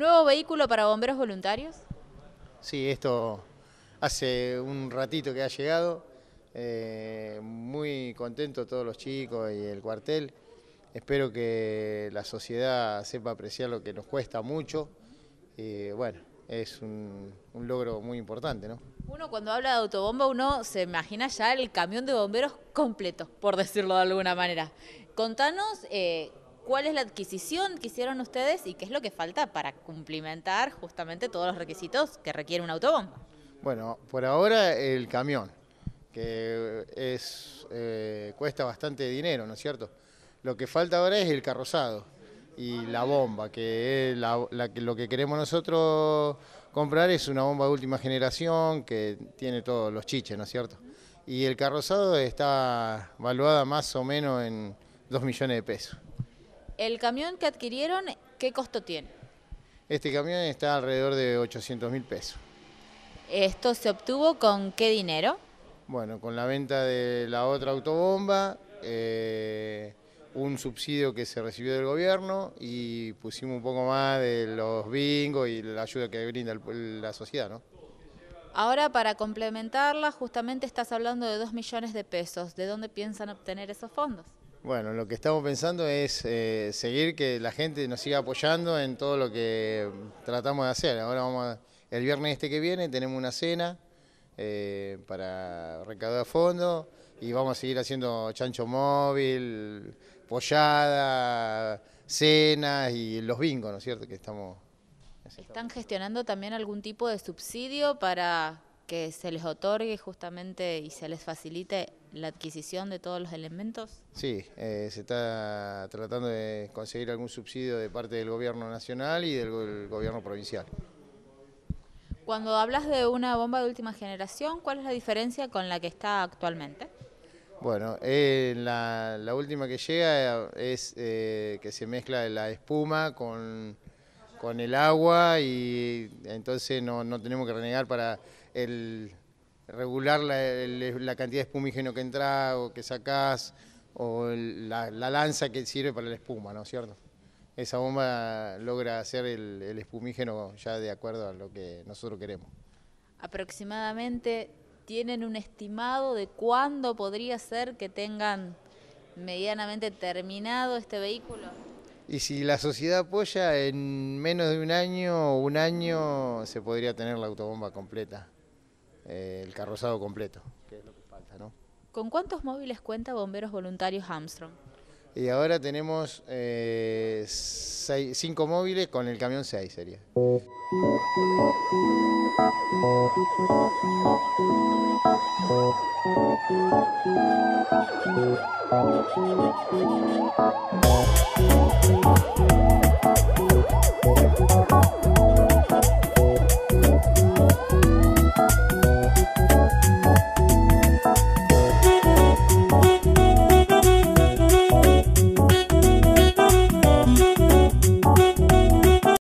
¿Nuevo vehículo para bomberos voluntarios? Sí, esto hace un ratito que ha llegado. Eh, muy contento todos los chicos y el cuartel. Espero que la sociedad sepa apreciar lo que nos cuesta mucho. Y bueno, es un, logro muy importante, ¿no? Uno cuando habla de autobomba, uno se imagina ya el camión de bomberos completo, por decirlo de alguna manera. Contanos eh, cuál es la adquisición que hicieron ustedes y qué es lo que falta para cumplimentar justamente todos los requisitos que requiere una autobomba. Bueno, por ahora el camión, que eh, eh, cuesta bastante dinero, ¿no es cierto? Lo que falta ahora es el carrozado y la bomba, que lo que queremos nosotros comprar es una bomba de última generación que tiene todos los chiches, ¿no es cierto? Y el carrozado está valuada más o menos en 2 millones de pesos. ¿El camión que adquirieron, qué costo tiene? Este camión está alrededor de 800 mil pesos. ¿Esto se obtuvo con qué dinero? Bueno, con la venta de la otra autobomba, eh, un subsidio que se recibió del gobierno y pusimos un poco más de los bingos y la ayuda que brinda la sociedad, ¿no? Ahora, para complementarla, justamente estás hablando de 2 millones de pesos. ¿De dónde piensan obtener esos fondos? Bueno, lo que estamos pensando es eh, seguir que la gente nos siga apoyando en todo lo que tratamos de hacer. Ahora vamos el viernes este que viene tenemos una cena eh, para recaudar fondos y vamos a seguir haciendo chancho móvil, pollada, cenas y los bingos, ¿no es cierto? Que estamos. ¿Están gestionando también algún tipo de subsidio para que se les otorgue justamente y se les facilite la adquisición de todos los elementos? Sí, eh, se está tratando de conseguir algún subsidio de parte del gobierno nacional y del gobierno provincial. Cuando hablas de una bomba de última generación, ¿cuál es la diferencia con la que está actualmente? Bueno, eh, la, última que llega eh, es que se mezcla la espuma con con el agua y entonces no, no tenemos que renegar para el regular la, cantidad de espumígeno que entra o que sacás o la, lanza que sirve para la espuma, ¿no es cierto? Esa bomba logra hacer el, el espumígeno ya de acuerdo a lo que nosotros queremos. Aproximadamente tienen un estimado de cuándo podría ser que tengan medianamente terminado este vehículo? Y si la sociedad apoya, en menos de un año o un año se podría tener la autobomba completa, eh, el carrozado completo, ¿Con cuántos móviles cuenta Bomberos Voluntarios Armstrong? Y ahora tenemos eh, cinco móviles, con el camión 6 sería.